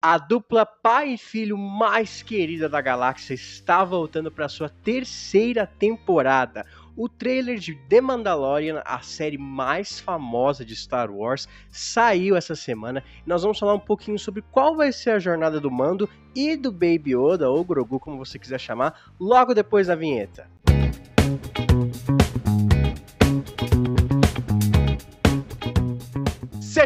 A dupla pai e filho mais querida da galáxia está voltando para sua terceira temporada. O trailer de The Mandalorian, a série mais famosa de Star Wars, saiu essa semana. Nós vamos falar um pouquinho sobre qual vai ser a jornada do Mando e do Baby Yoda ou Grogu, como você quiser chamar, logo depois da vinheta. Música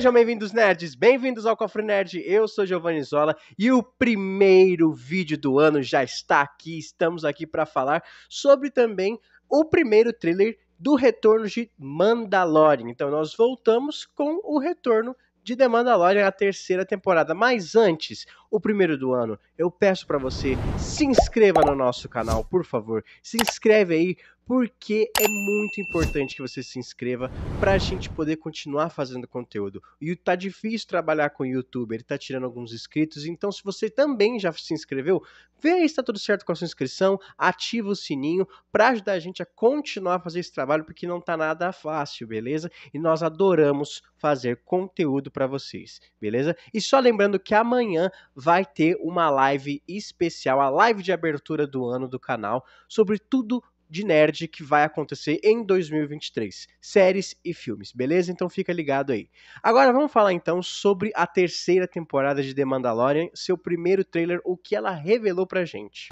Sejam bem-vindos, nerds! Bem-vindos ao Cofre Nerd, eu sou Giovanni Zola e o primeiro vídeo do ano já está aqui. Estamos aqui para falar sobre também o primeiro trailer do retorno de Mandalorian. Então, nós voltamos com o retorno de The Mandalorian, a terceira temporada. Mas antes, o primeiro do ano, eu peço para você se inscreva no nosso canal, por favor. Se inscreve aí porque é muito importante que você se inscreva para a gente poder continuar fazendo conteúdo. E tá difícil trabalhar com o YouTube, ele tá tirando alguns inscritos, então se você também já se inscreveu, vê aí se tá tudo certo com a sua inscrição, ativa o sininho para ajudar a gente a continuar a fazer esse trabalho, porque não tá nada fácil, beleza? E nós adoramos fazer conteúdo para vocês, beleza? E só lembrando que amanhã vai ter uma live especial, a live de abertura do ano do canal, sobre tudo de nerd que vai acontecer em 2023, séries e filmes, beleza? Então fica ligado aí. Agora vamos falar então sobre a terceira temporada de The Mandalorian, seu primeiro trailer, o que ela revelou pra gente.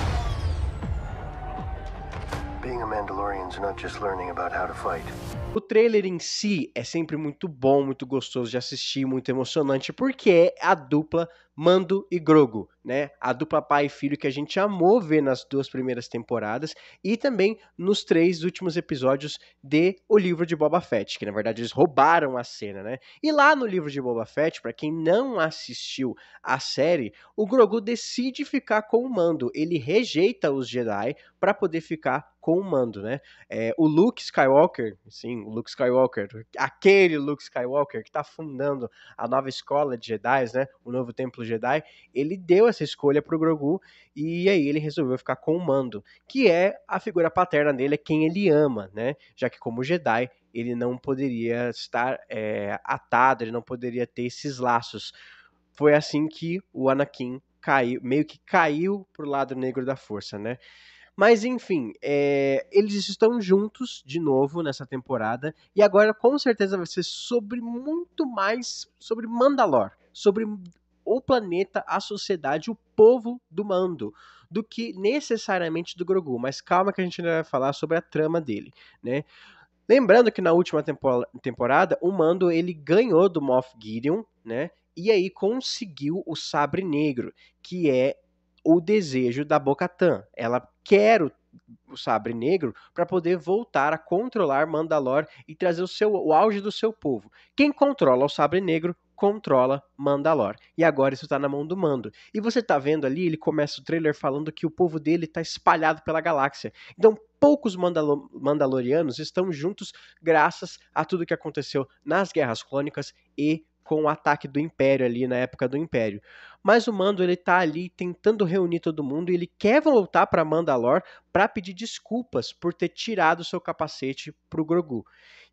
Being a Mandalorian's not just learning about how to fight. O trailer em si é sempre muito bom, muito gostoso de assistir, muito emocionante, porque é a dupla Mando e Grogo, né? A dupla pai e filho que a gente amou ver nas duas primeiras temporadas e também nos três últimos episódios de O Livro de Boba Fett, que na verdade eles roubaram a cena, né? E lá no Livro de Boba Fett, para quem não assistiu a série, o Grogu decide ficar com o Mando, ele rejeita os Jedi para poder ficar com o Mando, né? É, o Luke Skywalker, sim, o Luke Skywalker, aquele Luke Skywalker que tá fundando a nova escola de Jedi, né? O novo templo Templo Jedi, ele deu essa escolha pro Grogu e aí ele resolveu ficar com o Mando, que é a figura paterna dele, é quem ele ama, né? Já que como Jedi ele não poderia estar é, atado, ele não poderia ter esses laços. Foi assim que o Anakin caiu, meio que caiu pro lado negro da força, né? Mas enfim, é, eles estão juntos de novo nessa temporada e agora com certeza vai ser sobre muito mais sobre Mandalor, sobre o planeta, a sociedade, o povo do mando do que necessariamente do Grogu. Mas calma que a gente ainda vai falar sobre a trama dele, né? Lembrando que na última temporada, o Mando ele ganhou do Moff Gideon, né? E aí conseguiu o Sabre Negro, que é o desejo da Bocatã. Ela quer o o Sabre Negro para poder voltar a controlar Mandalor e trazer o seu o auge do seu povo. Quem controla o Sabre Negro? controla Mandalor. E agora isso tá na mão do Mando. E você tá vendo ali, ele começa o trailer falando que o povo dele tá espalhado pela galáxia. Então, poucos Mandalo Mandalorianos estão juntos graças a tudo que aconteceu nas Guerras Clônicas e com o ataque do Império ali na época do Império mas o Mando ele tá ali tentando reunir todo mundo e ele quer voltar para Mandalor para pedir desculpas por ter tirado seu capacete pro Grogu.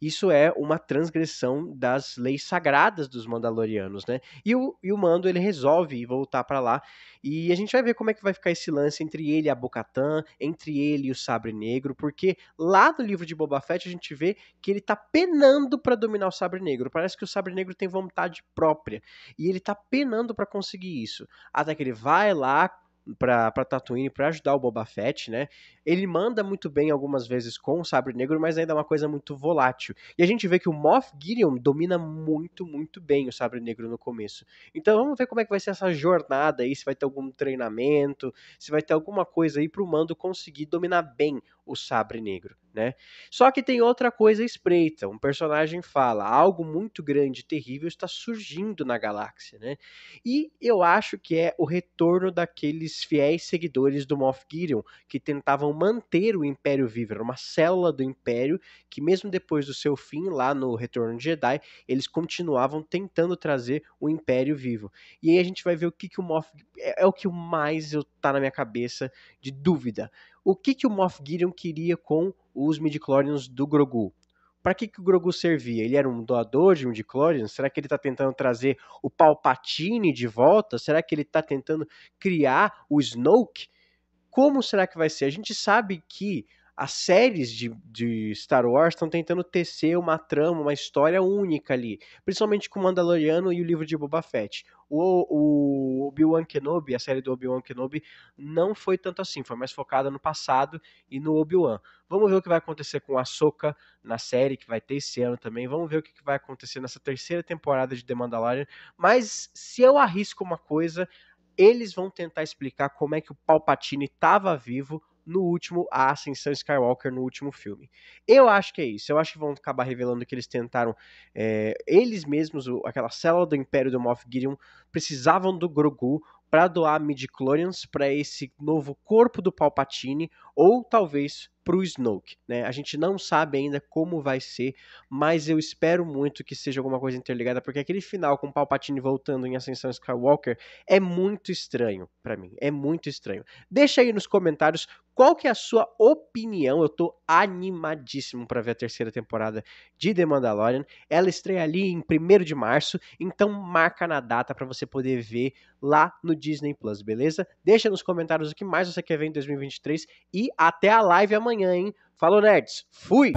Isso é uma transgressão das leis sagradas dos Mandalorianos, né? E o, e o Mando ele resolve voltar para lá e a gente vai ver como é que vai ficar esse lance entre ele e a Bocatã, entre ele e o Sabre Negro, porque lá no livro de Boba Fett a gente vê que ele tá penando para dominar o Sabre Negro. Parece que o Sabre Negro tem vontade própria e ele tá penando para conseguir isso. Até que ele vai lá pra, pra Tatooine para ajudar o Boba Fett, né? Ele manda muito bem algumas vezes com o Sabre Negro, mas ainda é uma coisa muito volátil. E a gente vê que o Moff Gideon domina muito, muito bem o Sabre Negro no começo. Então vamos ver como é que vai ser essa jornada aí, se vai ter algum treinamento, se vai ter alguma coisa aí pro Mando conseguir dominar bem o Sabre Negro, né? Só que tem outra coisa espreita. Um personagem fala: algo muito grande e terrível está surgindo na galáxia, né? E eu acho que é o retorno daqueles fiéis seguidores do Moff Gideon que tentavam manter o Império vivo, era uma célula do Império que mesmo depois do seu fim lá no Retorno de Jedi, eles continuavam tentando trazer o Império vivo. E aí a gente vai ver o que que o Moff é, é o que mais eu Tá na minha cabeça de dúvida. O que, que o Moff Gideon queria com os midichlorians do Grogu? Para que, que o Grogu servia? Ele era um doador de midichlorians? Será que ele está tentando trazer o Palpatine de volta? Será que ele está tentando criar o Snoke? Como será que vai ser? A gente sabe que as séries de, de Star Wars estão tentando tecer uma trama, uma história única ali, principalmente com o Mandaloriano e o livro de Boba Fett. O, o Obi-Wan Kenobi, a série do Obi-Wan Kenobi, não foi tanto assim, foi mais focada no passado e no Obi-Wan. Vamos ver o que vai acontecer com a Soca na série, que vai ter esse ano também. Vamos ver o que vai acontecer nessa terceira temporada de The Mandalorian. Mas se eu arrisco uma coisa, eles vão tentar explicar como é que o Palpatine estava vivo no último, a Ascensão Skywalker no último filme. Eu acho que é isso. Eu acho que vão acabar revelando que eles tentaram, é, eles mesmos, o, aquela célula do Império do Moff Gideon, precisavam do Grogu para doar midi-chlorians para esse novo corpo do Palpatine, ou talvez para o Snoke. Né? A gente não sabe ainda como vai ser, mas eu espero muito que seja alguma coisa interligada, porque aquele final com o Palpatine voltando em Ascensão Skywalker é muito estranho para mim. É muito estranho. Deixa aí nos comentários qual que é a sua opinião. Eu tô animadíssimo para ver a terceira temporada de The Mandalorian. Ela estreia ali em 1 de março, então marca na data para você poder ver lá no Disney Plus, beleza? Deixa nos comentários o que mais você quer ver em 2023 e até a live amanhã, hein? Falou, nerds. Fui!